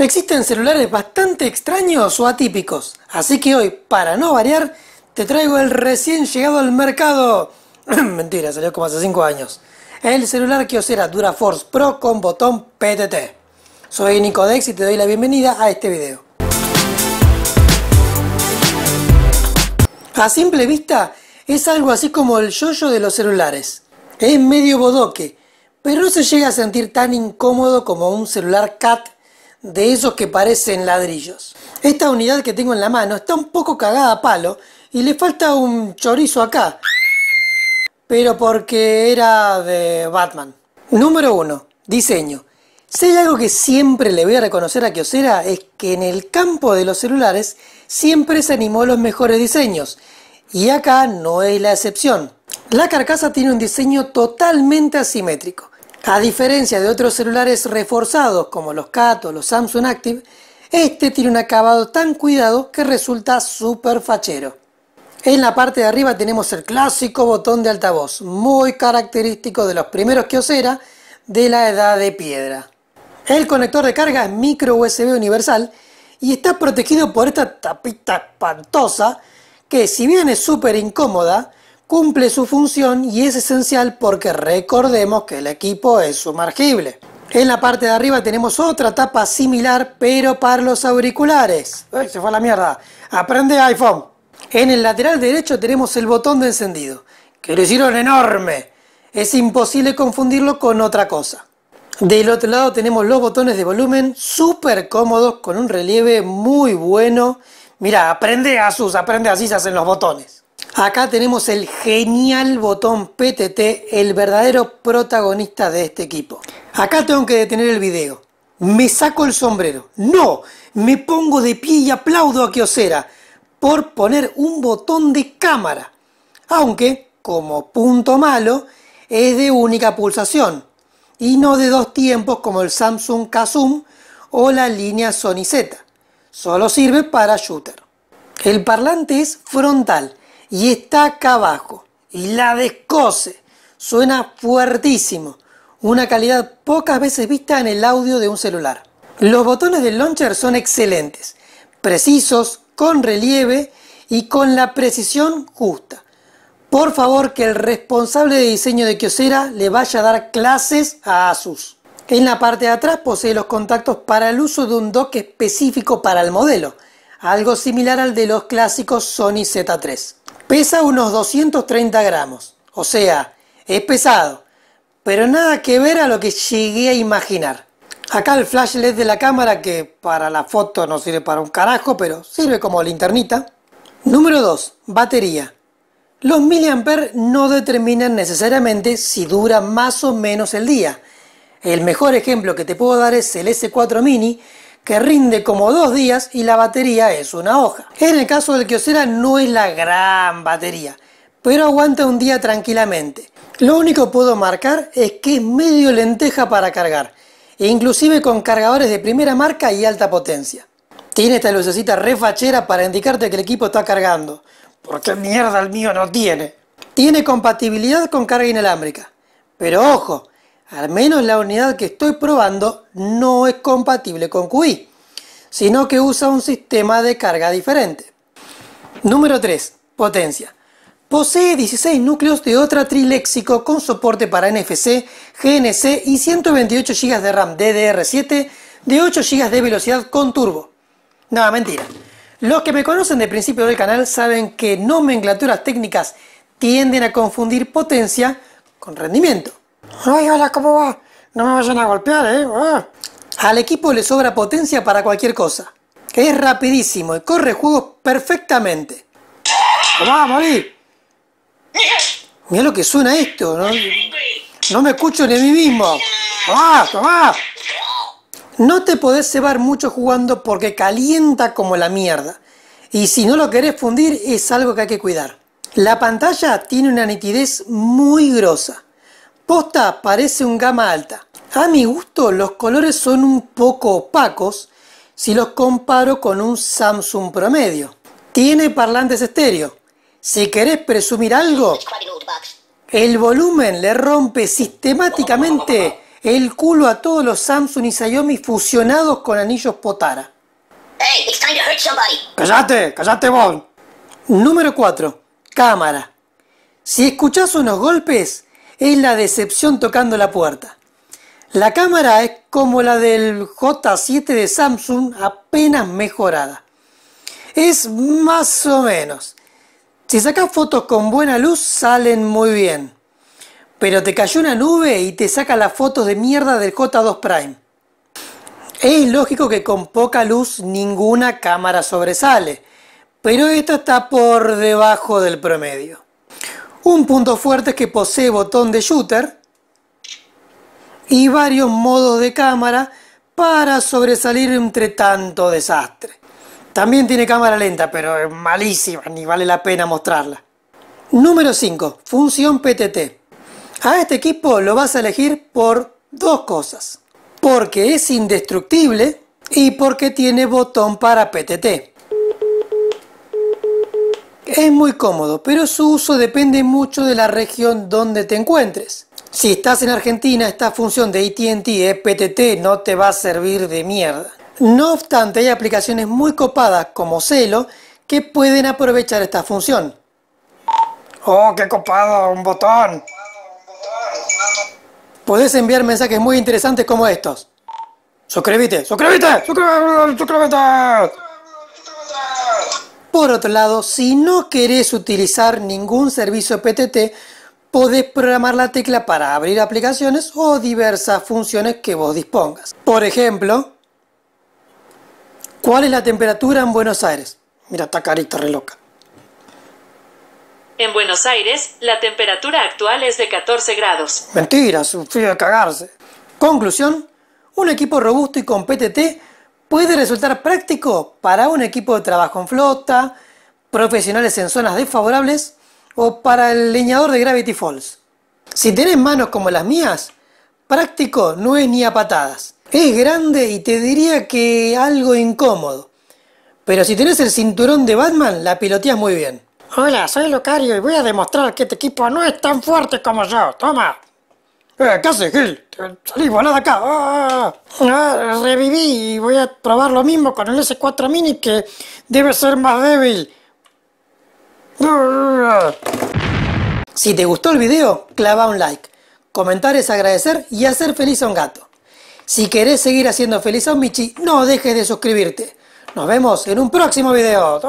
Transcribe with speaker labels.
Speaker 1: Existen celulares bastante extraños o atípicos, así que hoy, para no variar, te traigo el recién llegado al mercado. Mentira, salió como hace 5 años. El celular que os era DuraForce Pro con botón PTT. Soy Nico Nicodex y te doy la bienvenida a este video. A simple vista, es algo así como el yoyo de los celulares. Es medio bodoque, pero no se llega a sentir tan incómodo como un celular CAT de esos que parecen ladrillos. Esta unidad que tengo en la mano está un poco cagada a palo y le falta un chorizo acá, pero porque era de Batman. Número 1. Diseño. Si hay algo que siempre le voy a reconocer a Kiosera es que en el campo de los celulares siempre se animó los mejores diseños, y acá no es la excepción. La carcasa tiene un diseño totalmente asimétrico. A diferencia de otros celulares reforzados como los CAT o los Samsung Active, este tiene un acabado tan cuidado que resulta súper fachero. En la parte de arriba tenemos el clásico botón de altavoz, muy característico de los primeros que os era de la edad de piedra. El conector de carga es micro USB universal y está protegido por esta tapita espantosa que si bien es súper incómoda, cumple su función y es esencial porque recordemos que el equipo es sumergible. En la parte de arriba tenemos otra tapa similar pero para los auriculares. se fue la mierda. Aprende iPhone. En el lateral derecho tenemos el botón de encendido, que lo hicieron enorme. Es imposible confundirlo con otra cosa. Del otro lado tenemos los botones de volumen súper cómodos con un relieve muy bueno. Mira, aprende Asus, aprende así se hacen los botones. Acá tenemos el genial botón PTT, el verdadero protagonista de este equipo. Acá tengo que detener el video. Me saco el sombrero. No, me pongo de pie y aplaudo a Kiosera por poner un botón de cámara. Aunque, como punto malo, es de única pulsación y no de dos tiempos como el Samsung Kazoom o la línea Sony Z. Solo sirve para shooter. El parlante es frontal y está acá abajo y la descose Suena fuertísimo, una calidad pocas veces vista en el audio de un celular. Los botones del launcher son excelentes, precisos, con relieve y con la precisión justa. Por favor que el responsable de diseño de Kyocera le vaya a dar clases a Asus. En la parte de atrás posee los contactos para el uso de un dock específico para el modelo, algo similar al de los clásicos Sony Z3. Pesa unos 230 gramos, o sea, es pesado, pero nada que ver a lo que llegué a imaginar. Acá el flash LED de la cámara, que para la foto no sirve para un carajo, pero sirve como linternita. Número 2. Batería. Los miliamperes no determinan necesariamente si dura más o menos el día. El mejor ejemplo que te puedo dar es el S4 Mini, que rinde como dos días y la batería es una hoja. En el caso del Kyocera no es la gran batería, pero aguanta un día tranquilamente. Lo único que puedo marcar es que es medio lenteja para cargar, e inclusive con cargadores de primera marca y alta potencia. Tiene esta lucecita refachera para indicarte que el equipo está cargando, porque mierda el mío no tiene. Tiene compatibilidad con carga inalámbrica, pero ojo, al menos la unidad que estoy probando, no es compatible con QI, sino que usa un sistema de carga diferente. Número 3. Potencia. Posee 16 núcleos de otra triléxico con soporte para NFC, GNC y 128 GB de RAM DDR7 de 8 GB de velocidad con turbo. No, mentira. Los que me conocen de principio del canal saben que nomenclaturas técnicas tienden a confundir potencia con rendimiento. Ay, hola, ¿cómo va? No me vayan a golpear, ¿eh? Oh. Al equipo le sobra potencia para cualquier cosa. Es rapidísimo y corre juegos perfectamente. ¡Vamos, morir! Mira lo que suena esto, ¿no? No me escucho ni a mí mismo. ¡Toma, toma! No te podés cebar mucho jugando porque calienta como la mierda. Y si no lo querés fundir es algo que hay que cuidar. La pantalla tiene una nitidez muy grosa. Posta parece un gama alta. A mi gusto los colores son un poco opacos si los comparo con un Samsung promedio. Tiene parlantes estéreo. Si querés presumir algo, el volumen le rompe sistemáticamente el culo a todos los Samsung y Xiaomi fusionados con anillos Potara. Hey, it's time to ¡Cállate! ¡Cállate vos! Número 4. Cámara. Si escuchás unos golpes, es la decepción tocando la puerta. La cámara es como la del J7 de Samsung, apenas mejorada. Es más o menos. Si sacas fotos con buena luz, salen muy bien. Pero te cayó una nube y te saca las fotos de mierda del J2 Prime. Es lógico que con poca luz ninguna cámara sobresale, pero esto está por debajo del promedio. Un punto fuerte es que posee botón de shooter y varios modos de cámara para sobresalir entre tanto desastre. También tiene cámara lenta, pero es malísima, ni vale la pena mostrarla. Número 5. Función PTT. A este equipo lo vas a elegir por dos cosas. Porque es indestructible y porque tiene botón para PTT. Es muy cómodo, pero su uso depende mucho de la región donde te encuentres. Si estás en Argentina, esta función de ATT EPTT no te va a servir de mierda. No obstante, hay aplicaciones muy copadas como Celo que pueden aprovechar esta función. ¡Oh, qué copado! ¡Un botón! Podés enviar mensajes muy interesantes como estos. ¡Suscríbete! ¡Suscríbete! ¡Suscríbete! ¡Suscríbete! Por otro lado, si no querés utilizar ningún servicio PTT, podés programar la tecla para abrir aplicaciones o diversas funciones que vos dispongas. Por ejemplo, ¿cuál es la temperatura en Buenos Aires? Mira, está carita re loca. En Buenos Aires, la temperatura actual es de 14 grados. Mentira, sufrió de cagarse. Conclusión, un equipo robusto y con PTT puede resultar práctico para un equipo de trabajo en flota, profesionales en zonas desfavorables o para el leñador de Gravity Falls. Si tenés manos como las mías, práctico no es ni a patadas. Es grande y te diría que algo incómodo. Pero si tenés el cinturón de Batman, la piloteas muy bien. Hola, soy Locario y voy a demostrar que este equipo no es tan fuerte como yo. Toma. Eh, ¿Qué haces, Gil? Salí volada acá. Ah, ah, ah. reviví y voy a probar lo mismo con el S4 Mini que debe ser más débil. Si te gustó el video, clava un like. Comentar es agradecer y hacer feliz a un gato. Si querés seguir haciendo feliz a un Michi, no dejes de suscribirte. Nos vemos en un próximo video.